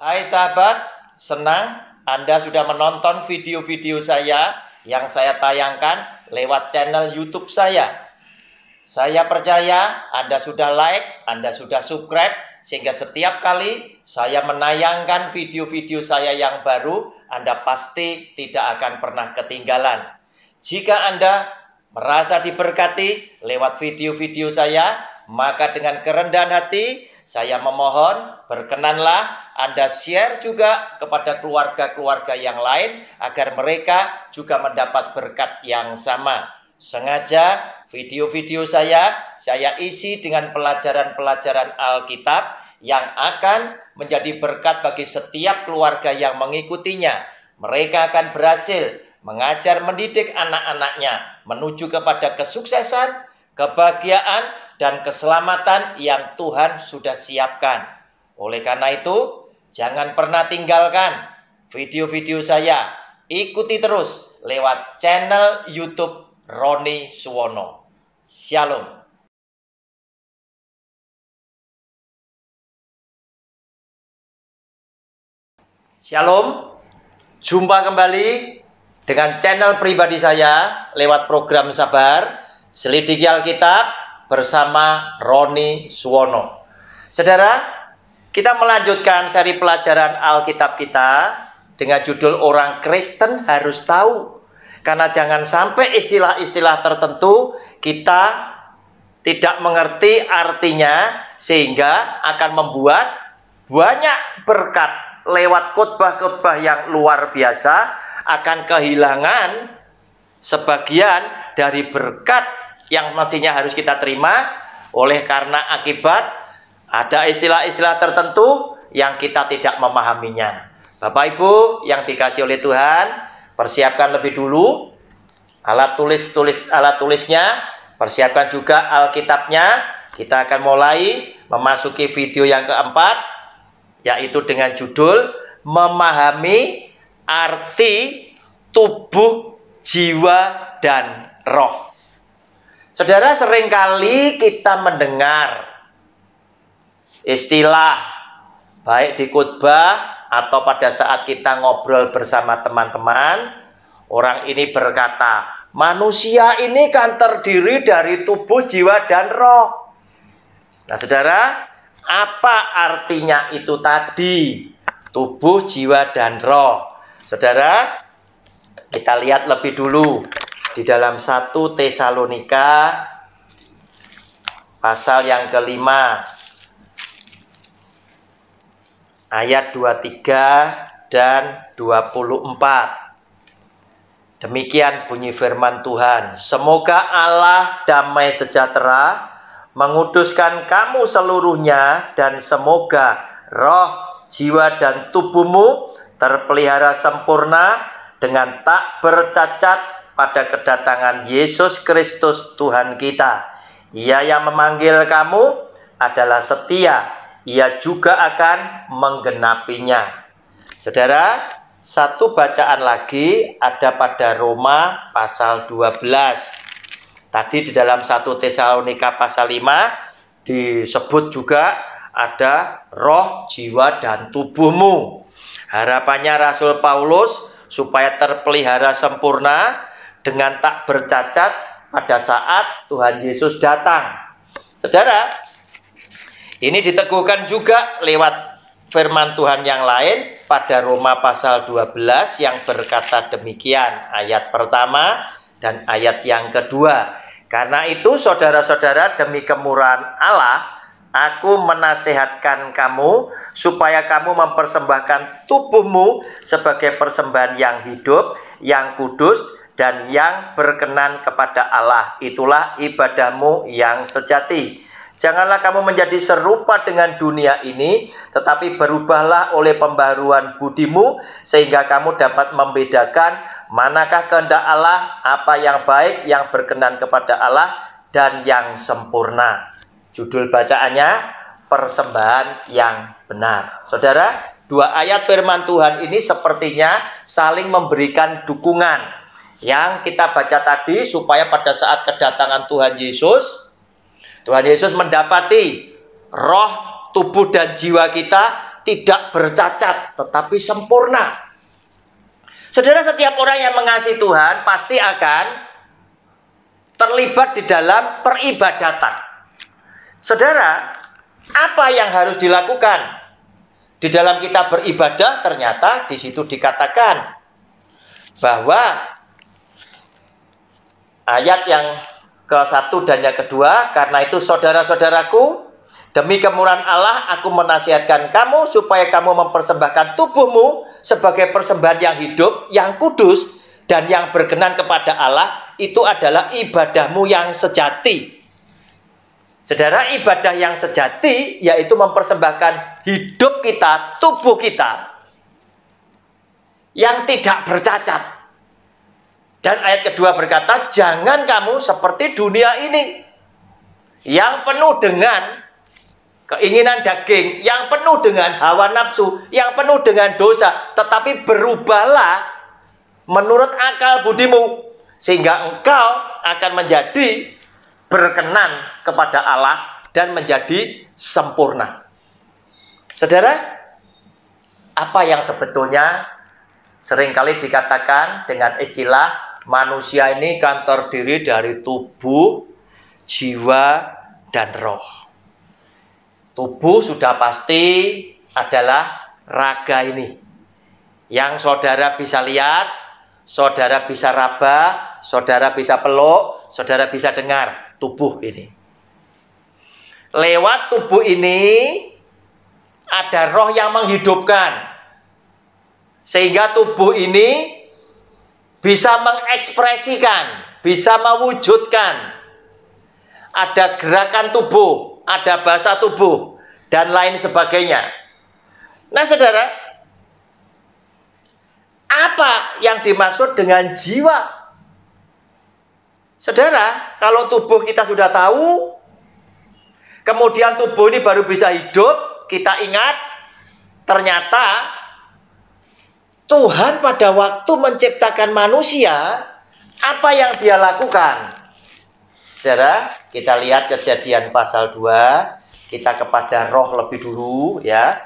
Hai sahabat, senang Anda sudah menonton video-video saya yang saya tayangkan lewat channel YouTube saya. Saya percaya Anda sudah like, Anda sudah subscribe, sehingga setiap kali saya menayangkan video-video saya yang baru, Anda pasti tidak akan pernah ketinggalan. Jika Anda merasa diberkati lewat video-video saya, maka dengan kerendahan hati saya memohon berkenanlah anda share juga kepada keluarga-keluarga yang lain agar mereka juga mendapat berkat yang sama. Sengaja video-video saya saya isi dengan pelajaran-pelajaran Alkitab yang akan menjadi berkat bagi setiap keluarga yang mengikutinya. Mereka akan berhasil mengajar mendidik anak-anaknya menuju kepada kesuksesan, kebahagiaan, dan keselamatan yang Tuhan sudah siapkan. Oleh karena itu, Jangan pernah tinggalkan video-video saya. Ikuti terus lewat channel YouTube Roni Suwono. Shalom. Shalom. Jumpa kembali dengan channel pribadi saya lewat program Sabar Selidiki Alkitab bersama Roni Suwono. Saudara, kita melanjutkan seri pelajaran Alkitab kita dengan judul Orang Kristen Harus Tahu. Karena jangan sampai istilah-istilah tertentu kita tidak mengerti artinya sehingga akan membuat banyak berkat lewat khotbah-khotbah yang luar biasa akan kehilangan sebagian dari berkat yang mestinya harus kita terima oleh karena akibat ada istilah-istilah tertentu yang kita tidak memahaminya. Bapak Ibu yang dikasih oleh Tuhan, persiapkan lebih dulu alat tulis tulis alat tulisnya, persiapkan juga Alkitabnya. Kita akan mulai memasuki video yang keempat yaitu dengan judul memahami arti tubuh, jiwa dan roh. Saudara seringkali kita mendengar istilah baik di khutbah atau pada saat kita ngobrol bersama teman-teman orang ini berkata manusia ini kan terdiri dari tubuh jiwa dan roh nah saudara apa artinya itu tadi tubuh jiwa dan roh saudara kita lihat lebih dulu di dalam satu Tesalonika pasal yang kelima ayat 23 dan 24. Demikian bunyi firman Tuhan. Semoga Allah damai sejahtera menguduskan kamu seluruhnya dan semoga roh, jiwa dan tubuhmu terpelihara sempurna dengan tak bercacat pada kedatangan Yesus Kristus Tuhan kita. Ia yang memanggil kamu adalah setia ia juga akan menggenapinya. Saudara, satu bacaan lagi ada pada Roma pasal 12. Tadi di dalam satu Tesalonika pasal 5 disebut juga ada roh, jiwa, dan tubuhmu. Harapannya Rasul Paulus supaya terpelihara sempurna dengan tak bercacat pada saat Tuhan Yesus datang. Saudara, ini diteguhkan juga lewat firman Tuhan yang lain pada Roma pasal 12 yang berkata demikian ayat pertama dan ayat yang kedua. Karena itu saudara-saudara demi kemurahan Allah Aku menasehatkan kamu supaya kamu mempersembahkan tubuhmu sebagai persembahan yang hidup, yang kudus, dan yang berkenan kepada Allah. Itulah ibadahmu yang sejati. Janganlah kamu menjadi serupa dengan dunia ini, tetapi berubahlah oleh pembaruan budimu, sehingga kamu dapat membedakan manakah kehendak Allah, apa yang baik, yang berkenan kepada Allah, dan yang sempurna. Judul bacaannya, Persembahan yang Benar. Saudara, dua ayat firman Tuhan ini sepertinya saling memberikan dukungan. Yang kita baca tadi, supaya pada saat kedatangan Tuhan Yesus, Tuhan Yesus mendapati roh, tubuh dan jiwa kita tidak bercacat tetapi sempurna. Saudara setiap orang yang mengasihi Tuhan pasti akan terlibat di dalam peribadatan. Saudara, apa yang harus dilakukan? Di dalam kita beribadah ternyata di situ dikatakan bahwa ayat yang ke satu dan yang kedua karena itu saudara-saudaraku demi kemurahan Allah aku menasihatkan kamu supaya kamu mempersembahkan tubuhmu sebagai persembahan yang hidup yang kudus dan yang berkenan kepada Allah itu adalah ibadahmu yang sejati Saudara ibadah yang sejati yaitu mempersembahkan hidup kita, tubuh kita yang tidak bercacat dan ayat kedua berkata, "Jangan kamu seperti dunia ini yang penuh dengan keinginan daging, yang penuh dengan hawa nafsu, yang penuh dengan dosa, tetapi berubahlah menurut akal budimu sehingga engkau akan menjadi berkenan kepada Allah dan menjadi sempurna." Saudara, apa yang sebetulnya seringkali dikatakan dengan istilah manusia ini kan terdiri dari tubuh, jiwa, dan roh. Tubuh sudah pasti adalah raga ini. Yang saudara bisa lihat, saudara bisa raba, saudara bisa peluk, saudara bisa dengar tubuh ini. Lewat tubuh ini ada roh yang menghidupkan. Sehingga tubuh ini bisa mengekspresikan, bisa mewujudkan. Ada gerakan tubuh, ada bahasa tubuh, dan lain sebagainya. Nah, saudara, apa yang dimaksud dengan jiwa? Saudara, kalau tubuh kita sudah tahu, kemudian tubuh ini baru bisa hidup, kita ingat, ternyata Tuhan pada waktu menciptakan manusia, apa yang dia lakukan? Saudara, kita lihat kejadian pasal 2, kita kepada roh lebih dulu ya.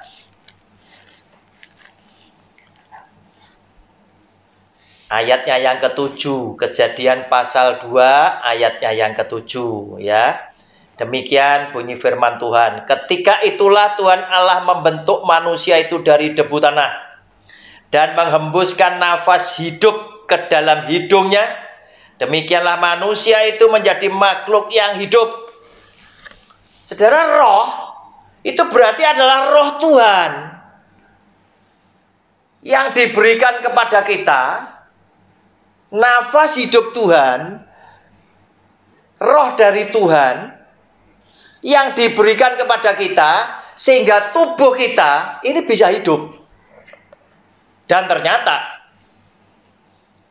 Ayatnya yang ketujuh, kejadian pasal 2, ayatnya yang ketujuh ya. Demikian bunyi firman Tuhan. Ketika itulah Tuhan Allah membentuk manusia itu dari debu tanah dan menghembuskan nafas hidup ke dalam hidungnya. Demikianlah manusia itu menjadi makhluk yang hidup. Saudara, roh itu berarti adalah roh Tuhan yang diberikan kepada kita. Nafas hidup Tuhan, roh dari Tuhan yang diberikan kepada kita sehingga tubuh kita ini bisa hidup. Dan ternyata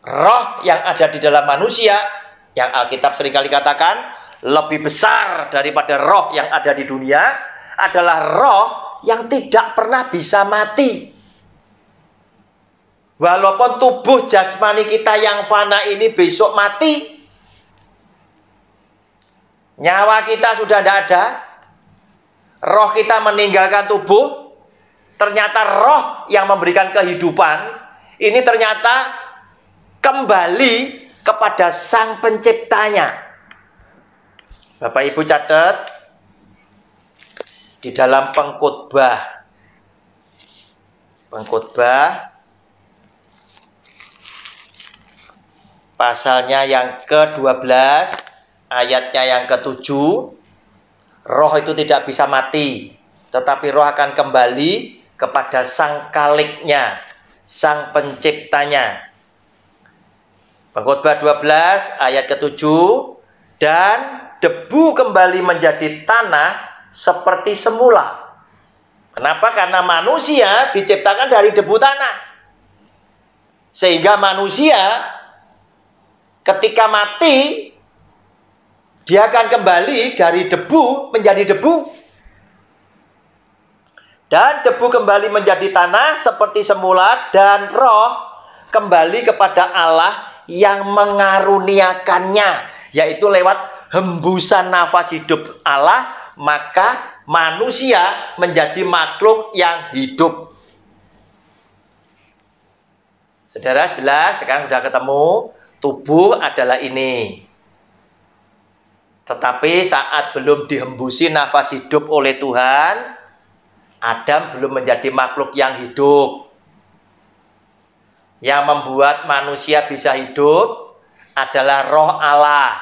roh yang ada di dalam manusia yang Alkitab seringkali katakan lebih besar daripada roh yang ada di dunia adalah roh yang tidak pernah bisa mati. Walaupun tubuh jasmani kita yang fana ini besok mati, nyawa kita sudah tidak ada, roh kita meninggalkan tubuh, Ternyata roh yang memberikan kehidupan ini ternyata kembali kepada sang penciptanya. Bapak Ibu catat di dalam pengkutbah, pengkutbah pasalnya yang ke-12 ayatnya yang ke-7 roh itu tidak bisa mati tetapi roh akan kembali kepada sang kaliknya, sang penciptanya. Pengkhotbah 12 ayat ke-7 dan debu kembali menjadi tanah seperti semula. Kenapa? Karena manusia diciptakan dari debu tanah. Sehingga manusia ketika mati dia akan kembali dari debu menjadi debu. Dan debu kembali menjadi tanah seperti semula dan roh kembali kepada Allah yang mengaruniakannya yaitu lewat hembusan nafas hidup Allah maka manusia menjadi makhluk yang hidup. Saudara jelas sekarang sudah ketemu tubuh adalah ini. Tetapi saat belum dihembusi nafas hidup oleh Tuhan, Adam belum menjadi makhluk yang hidup. Yang membuat manusia bisa hidup adalah roh Allah,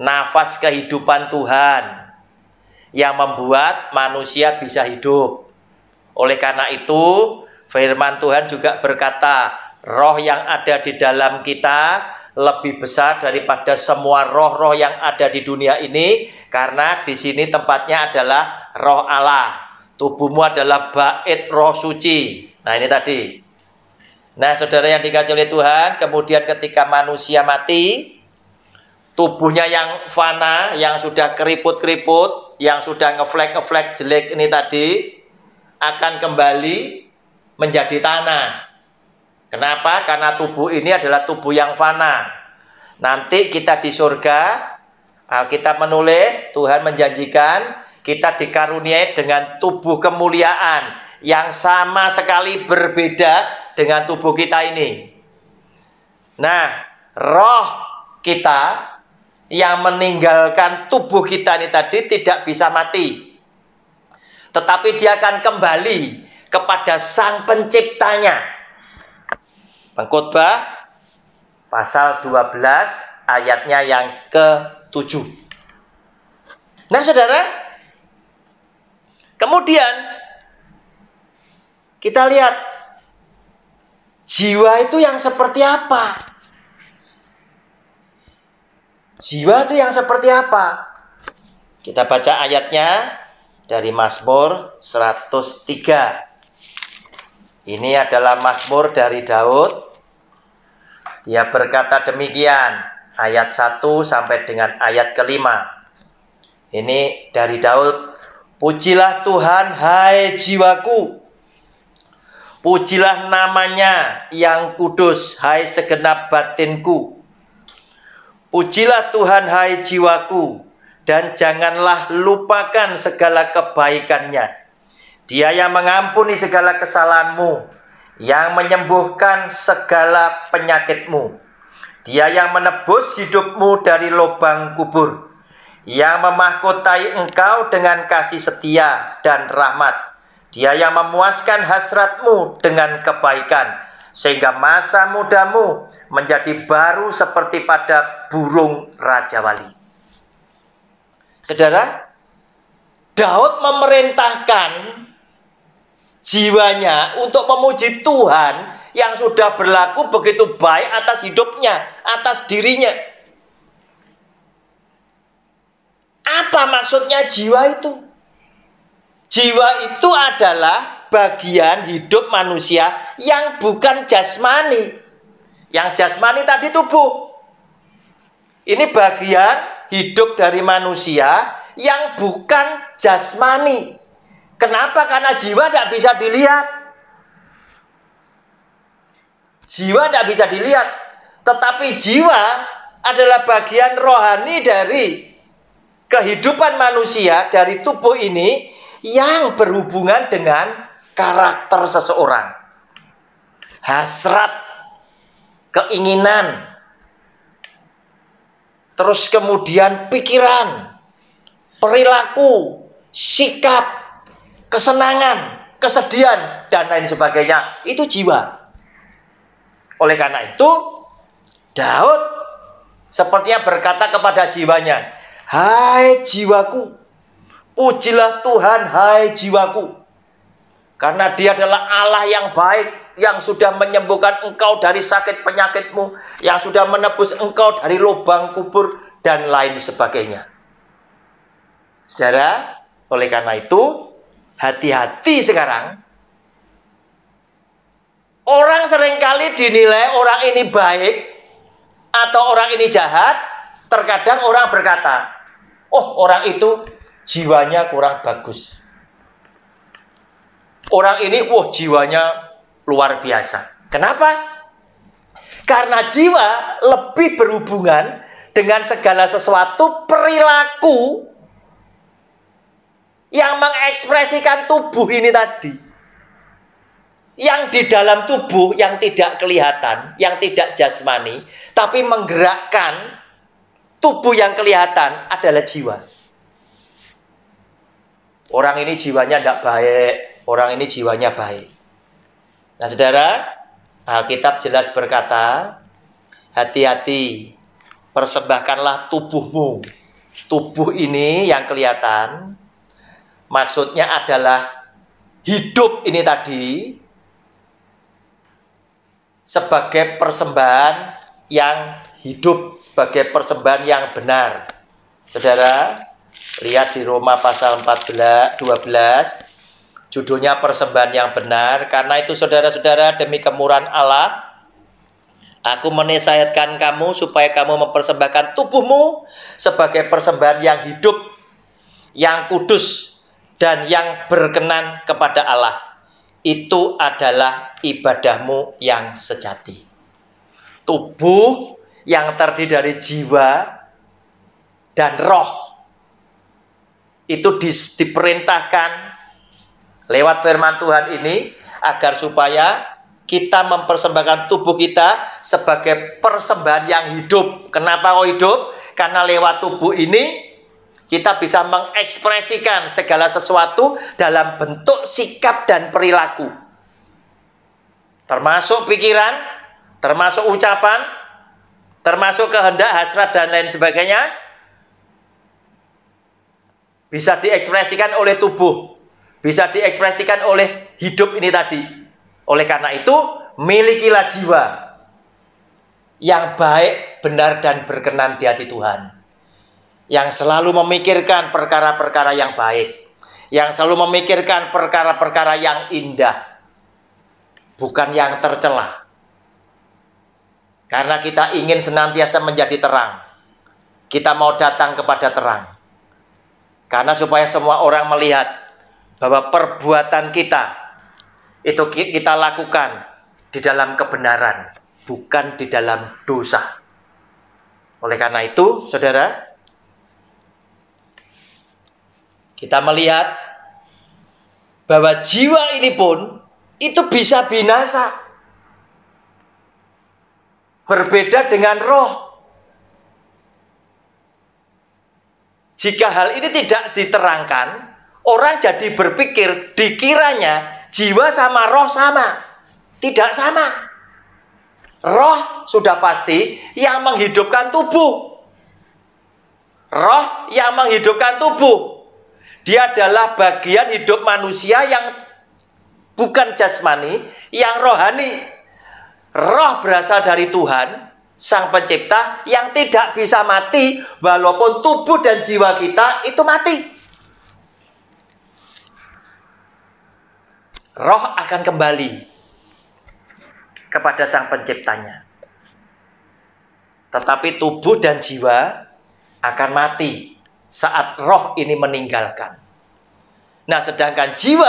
nafas kehidupan Tuhan yang membuat manusia bisa hidup. Oleh karena itu, firman Tuhan juga berkata, roh yang ada di dalam kita lebih besar daripada semua roh-roh yang ada di dunia ini karena di sini tempatnya adalah roh Allah Tubuhmu adalah bait roh suci. Nah, ini tadi. Nah, saudara yang dikasih oleh Tuhan, kemudian ketika manusia mati, tubuhnya yang fana, yang sudah keriput-keriput, yang sudah ngeflek-ngeflek jelek ini tadi, akan kembali menjadi tanah. Kenapa? Karena tubuh ini adalah tubuh yang fana. Nanti kita di surga, Alkitab menulis, Tuhan menjanjikan kita dikaruniai dengan tubuh kemuliaan yang sama sekali berbeda dengan tubuh kita ini. Nah, roh kita yang meninggalkan tubuh kita ini tadi tidak bisa mati. Tetapi dia akan kembali kepada sang penciptanya. Pengkhotbah pasal 12 ayatnya yang ke-7. Nah, Saudara, Kemudian kita lihat jiwa itu yang seperti apa? Jiwa itu yang seperti apa? Kita baca ayatnya dari Mazmur 103. Ini adalah Mazmur dari Daud. Dia berkata demikian, ayat 1 sampai dengan ayat kelima. Ini dari Daud Pujilah Tuhan, hai jiwaku. Pujilah namanya yang kudus, hai segenap batinku. Pujilah Tuhan, hai jiwaku, dan janganlah lupakan segala kebaikannya. Dia yang mengampuni segala kesalahanmu, yang menyembuhkan segala penyakitmu. Dia yang menebus hidupmu dari lubang kubur yang memahkotai engkau dengan kasih setia dan rahmat. Dia yang memuaskan hasratmu dengan kebaikan, sehingga masa mudamu menjadi baru seperti pada burung Raja Wali. Saudara, Daud memerintahkan jiwanya untuk memuji Tuhan yang sudah berlaku begitu baik atas hidupnya, atas dirinya. Apa maksudnya jiwa itu? Jiwa itu adalah bagian hidup manusia yang bukan jasmani. Yang jasmani tadi tubuh. Ini bagian hidup dari manusia yang bukan jasmani. Kenapa? Karena jiwa tidak bisa dilihat. Jiwa tidak bisa dilihat. Tetapi jiwa adalah bagian rohani dari kehidupan manusia dari tubuh ini yang berhubungan dengan karakter seseorang. Hasrat, keinginan, terus kemudian pikiran, perilaku, sikap, kesenangan, kesedihan, dan lain sebagainya. Itu jiwa. Oleh karena itu, Daud sepertinya berkata kepada jiwanya, Hai jiwaku, pujilah Tuhan, hai jiwaku. Karena dia adalah Allah yang baik, yang sudah menyembuhkan engkau dari sakit penyakitmu, yang sudah menebus engkau dari lubang kubur, dan lain sebagainya. Saudara, oleh karena itu, hati-hati sekarang. Orang seringkali dinilai orang ini baik atau orang ini jahat, terkadang orang berkata, Oh, orang itu jiwanya kurang bagus. Orang ini, wah oh, jiwanya luar biasa. Kenapa? Karena jiwa lebih berhubungan dengan segala sesuatu perilaku yang mengekspresikan tubuh ini tadi. Yang di dalam tubuh yang tidak kelihatan, yang tidak jasmani, tapi menggerakkan tubuh yang kelihatan adalah jiwa. Orang ini jiwanya tidak baik, orang ini jiwanya baik. Nah saudara, Alkitab jelas berkata, hati-hati, persembahkanlah tubuhmu. Tubuh ini yang kelihatan, maksudnya adalah hidup ini tadi, sebagai persembahan yang hidup sebagai persembahan yang benar. Saudara, lihat di Roma pasal 14 12 judulnya persembahan yang benar karena itu saudara-saudara demi kemurahan Allah Aku menesayatkan kamu supaya kamu mempersembahkan tubuhmu sebagai persembahan yang hidup, yang kudus, dan yang berkenan kepada Allah. Itu adalah ibadahmu yang sejati. Tubuh yang terdiri dari jiwa dan roh. Itu di, diperintahkan lewat firman Tuhan ini agar supaya kita mempersembahkan tubuh kita sebagai persembahan yang hidup. Kenapa kok hidup? Karena lewat tubuh ini kita bisa mengekspresikan segala sesuatu dalam bentuk sikap dan perilaku. Termasuk pikiran, termasuk ucapan, termasuk kehendak, hasrat dan lain sebagainya bisa diekspresikan oleh tubuh, bisa diekspresikan oleh hidup ini tadi. Oleh karena itu, milikilah jiwa yang baik, benar dan berkenan di hati Tuhan. Yang selalu memikirkan perkara-perkara yang baik, yang selalu memikirkan perkara-perkara yang indah, bukan yang tercelah. Karena kita ingin senantiasa menjadi terang. Kita mau datang kepada terang. Karena supaya semua orang melihat bahwa perbuatan kita itu kita lakukan di dalam kebenaran, bukan di dalam dosa. Oleh karena itu, Saudara, kita melihat bahwa jiwa ini pun itu bisa binasa berbeda dengan roh. Jika hal ini tidak diterangkan, orang jadi berpikir dikiranya jiwa sama roh sama. Tidak sama. Roh sudah pasti yang menghidupkan tubuh. Roh yang menghidupkan tubuh. Dia adalah bagian hidup manusia yang bukan jasmani, yang rohani. Roh berasal dari Tuhan, Sang Pencipta yang tidak bisa mati walaupun tubuh dan jiwa kita itu mati. Roh akan kembali kepada Sang Penciptanya. Tetapi tubuh dan jiwa akan mati saat roh ini meninggalkan. Nah, sedangkan jiwa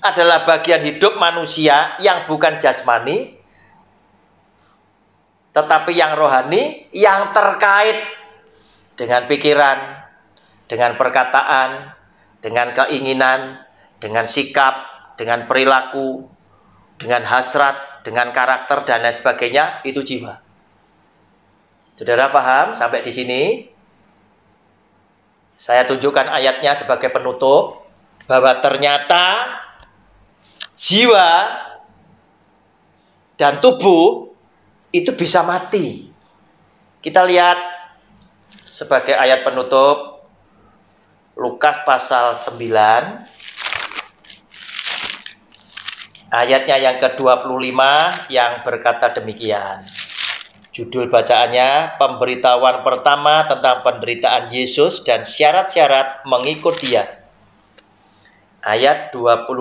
adalah bagian hidup manusia yang bukan jasmani, tetapi yang rohani yang terkait dengan pikiran, dengan perkataan, dengan keinginan, dengan sikap, dengan perilaku, dengan hasrat, dengan karakter dan lain sebagainya itu jiwa. Saudara paham sampai di sini? Saya tunjukkan ayatnya sebagai penutup bahwa ternyata jiwa dan tubuh itu bisa mati. Kita lihat sebagai ayat penutup Lukas pasal 9 ayatnya yang ke-25 yang berkata demikian. Judul bacaannya Pemberitahuan pertama tentang penderitaan Yesus dan syarat-syarat mengikut Dia. Ayat 25.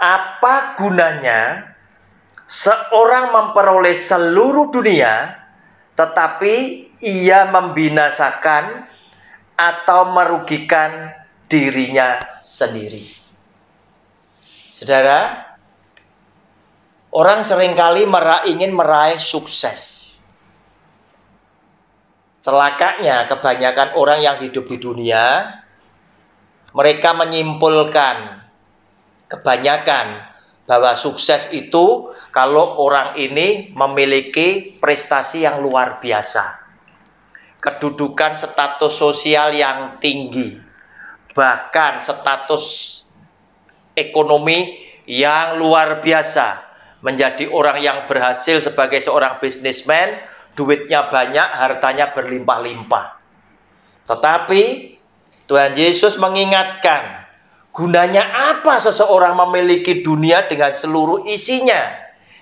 Apa gunanya seorang memperoleh seluruh dunia, tetapi ia membinasakan atau merugikan dirinya sendiri. Saudara, orang seringkali meraih ingin meraih sukses. Celakanya kebanyakan orang yang hidup di dunia, mereka menyimpulkan kebanyakan bahwa sukses itu kalau orang ini memiliki prestasi yang luar biasa, kedudukan status sosial yang tinggi, bahkan status ekonomi yang luar biasa, menjadi orang yang berhasil sebagai seorang bisnismen, duitnya banyak, hartanya berlimpah-limpah. Tetapi Tuhan Yesus mengingatkan Gunanya apa seseorang memiliki dunia dengan seluruh isinya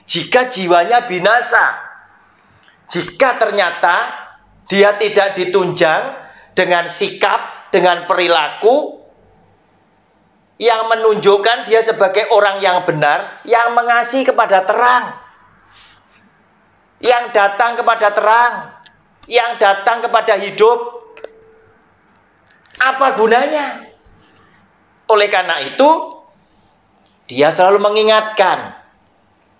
jika jiwanya binasa? Jika ternyata dia tidak ditunjang dengan sikap, dengan perilaku yang menunjukkan dia sebagai orang yang benar, yang mengasihi kepada terang, yang datang kepada terang, yang datang kepada hidup. Apa gunanya? Oleh karena itu, dia selalu mengingatkan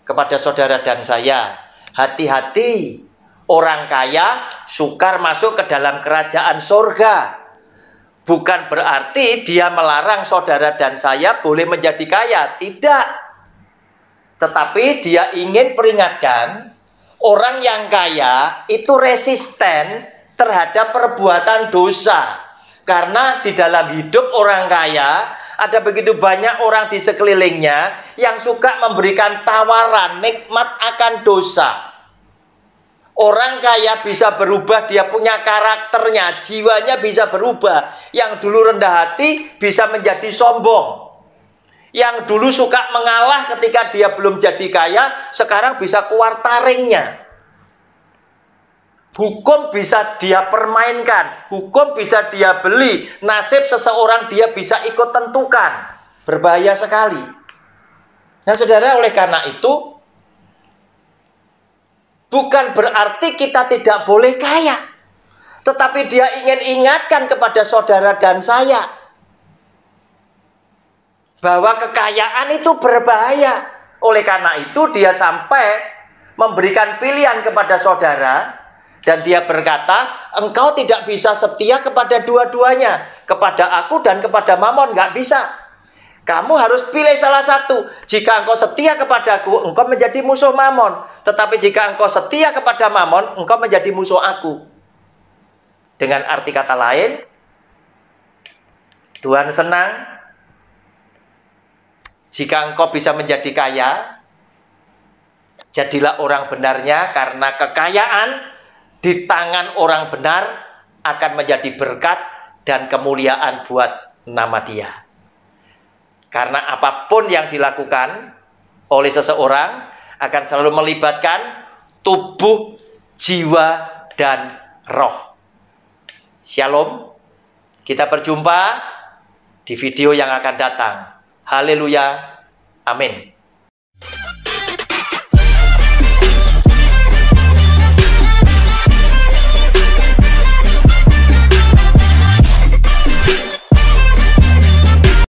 kepada saudara dan saya, hati-hati orang kaya sukar masuk ke dalam kerajaan sorga. Bukan berarti dia melarang saudara dan saya boleh menjadi kaya, tidak. Tetapi dia ingin peringatkan orang yang kaya itu resisten terhadap perbuatan dosa. Karena di dalam hidup orang kaya ada begitu banyak orang di sekelilingnya yang suka memberikan tawaran nikmat akan dosa. Orang kaya bisa berubah, dia punya karakternya, jiwanya bisa berubah. Yang dulu rendah hati bisa menjadi sombong. Yang dulu suka mengalah ketika dia belum jadi kaya, sekarang bisa keluar taringnya. Hukum bisa dia permainkan, hukum bisa dia beli, nasib seseorang dia bisa ikut tentukan. Berbahaya sekali. Nah, saudara, oleh karena itu, bukan berarti kita tidak boleh kaya, tetapi dia ingin ingatkan kepada saudara dan saya bahwa kekayaan itu berbahaya. Oleh karena itu, dia sampai memberikan pilihan kepada saudara dan dia berkata, engkau tidak bisa setia kepada dua-duanya. Kepada aku dan kepada mamon, nggak bisa. Kamu harus pilih salah satu. Jika engkau setia kepadaku, engkau menjadi musuh mamon. Tetapi jika engkau setia kepada mamon, engkau menjadi musuh aku. Dengan arti kata lain, Tuhan senang jika engkau bisa menjadi kaya, jadilah orang benarnya karena kekayaan di tangan orang benar akan menjadi berkat dan kemuliaan buat nama dia. Karena apapun yang dilakukan oleh seseorang akan selalu melibatkan tubuh, jiwa, dan roh. Shalom. Kita berjumpa di video yang akan datang. Haleluya. Amin.